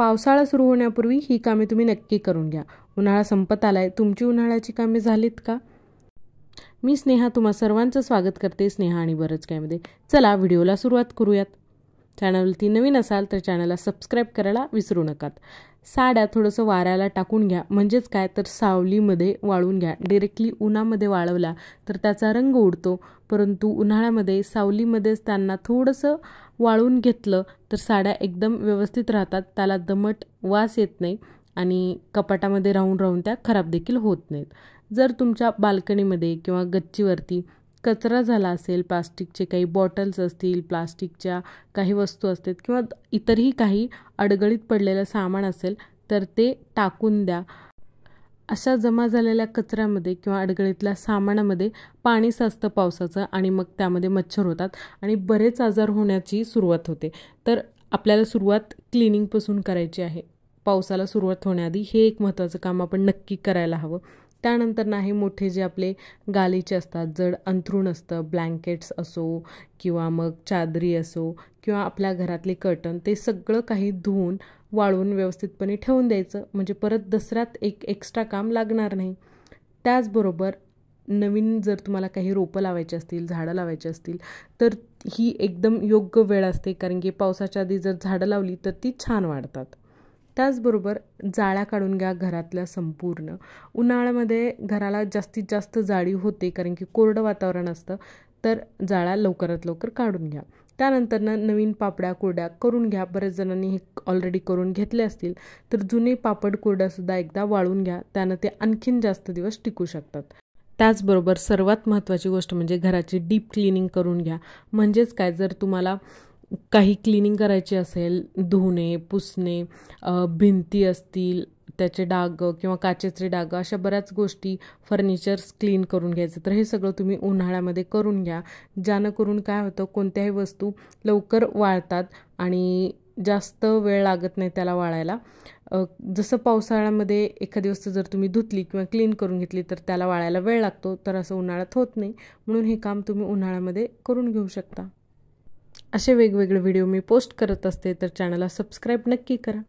पावसाळा सुरू होण्यापूर्वी ही कामे तुम्ही नक्की करून घ्या उन्हाळा संपत आलाय तुमची उन्हाळ्याची कामे झालीत का मी स्नेहा तुम्हा सर्वांचं स्वागत करते स्नेहा आणि बरंच कायमध्ये चला व्हिडिओला सुरुवात करूयात चॅनलवरती नवीन असाल तर चॅनलला सबस्क्राईब करायला विसरू नकात साड्या थोडंसं वाऱ्याला टाकून घ्या म्हणजेच काय तर सावलीमध्ये वाळून घ्या डिरेक्टली उन्हामध्ये वाळवला तर त्याचा रंग उडतो परंतु उन्हाळ्यामध्ये सावलीमध्येच त्यांना थोडंसं वाळून घेतलं तर साड्या एकदम व्यवस्थित राहतात त्याला दमट वास येत नाही आणि कपाटामध्ये राहून राहून त्या खराब देखील होत नाहीत जर तुमच्या बाल्कनीमध्ये किंवा गच्चीवरती कचरा झाला असेल प्लास्टिकचे काही बॉटल्स असतील प्लास्टिकच्या काही वस्तू असतात किंवा इतरही काही अडगळीत पडलेलं सामान असेल तर ते टाकून द्या अशा जमा झालेल्या कचऱ्यामध्ये किंवा अडगळीतल्या सामानामध्ये पाणी साचतं पावसाचं आणि मग त्यामध्ये मच्छर होतात आणि बरेच आजार होण्याची सुरुवात होते तर आपल्याला सुरुवात क्लिनिंगपासून करायची आहे पावसाला सुरुवात होण्याआधी हे एक महत्त्वाचं काम आपण नक्की करायला हवं त्यानंतर नाही मोठे जे आपले गालीचे असतात जड अंथरूण असतं ब्लँकेट्स असो किंवा मग चादरी असो किंवा आपल्या घरातले कर्टन ते सगळं काही धुवून वाळवून व्यवस्थितपणे ठेवून द्यायचं म्हणजे परत दसऱ्यात एक एक्स्ट्रा काम लागणार नाही त्याचबरोबर नवीन जर तुम्हाला काही रोपं लावायची असतील झाडं लावायची असतील तर ही एकदम योग्य वेळ असते कारण की पावसाच्या आधी जर झाडं लावली तर ती छान वाढतात त्याचबरोबर जाळ्या काढून घ्या घरातल्या संपूर्ण उन्हाळ्यामध्ये घराला जास्तीत जास्त जाळी होते कारण की कोरडं वातावरण असतं तर जाळ्या लवकरात लवकर काढून घ्या त्यानंतरनं नवीन पापड्या कोरड्या करून घ्या बऱ्याच जणांनी हे ऑलरेडी करून घेतले असतील तर जुने पापड कोरड्यासुद्धा एकदा वाळून घ्या त्यानं ते आणखीन जास्त दिवस टिकू शकतात त्याचबरोबर सर्वात महत्त्वाची गोष्ट म्हणजे घराची डीप क्लिनिंग करून घ्या म्हणजेच काय जर तुम्हाला काही क्लिनिंग करायची असेल धुणे पुसणे भिंती असतील त्याचे डाग किंवा काचेचे डाग अशा बऱ्याच गोष्टी फर्निचर्स क्लीन करून घ्यायचं तर हे सगळं तुम्ही उन्हाळ्यामध्ये करून घ्या ज्यानं करून काय होतं कोणत्याही वस्तू लवकर वाळतात आणि जास्त वेळ लागत नाही त्याला वाळायला जसं पावसाळ्यामध्ये एखादी वस्तू जर तुम्ही धुतली किंवा क्लीन करून घेतली तर त्याला वाळायला वेळ लागतो तर असं उन्हाळ्यात होत नाही म्हणून हे काम तुम्ही उन्हाळ्यामध्ये करून घेऊ शकता असे वेगवेगळे व्हिडिओ मी पोस्ट करत असते तर चॅनलला सबस्क्राईब नक्की करा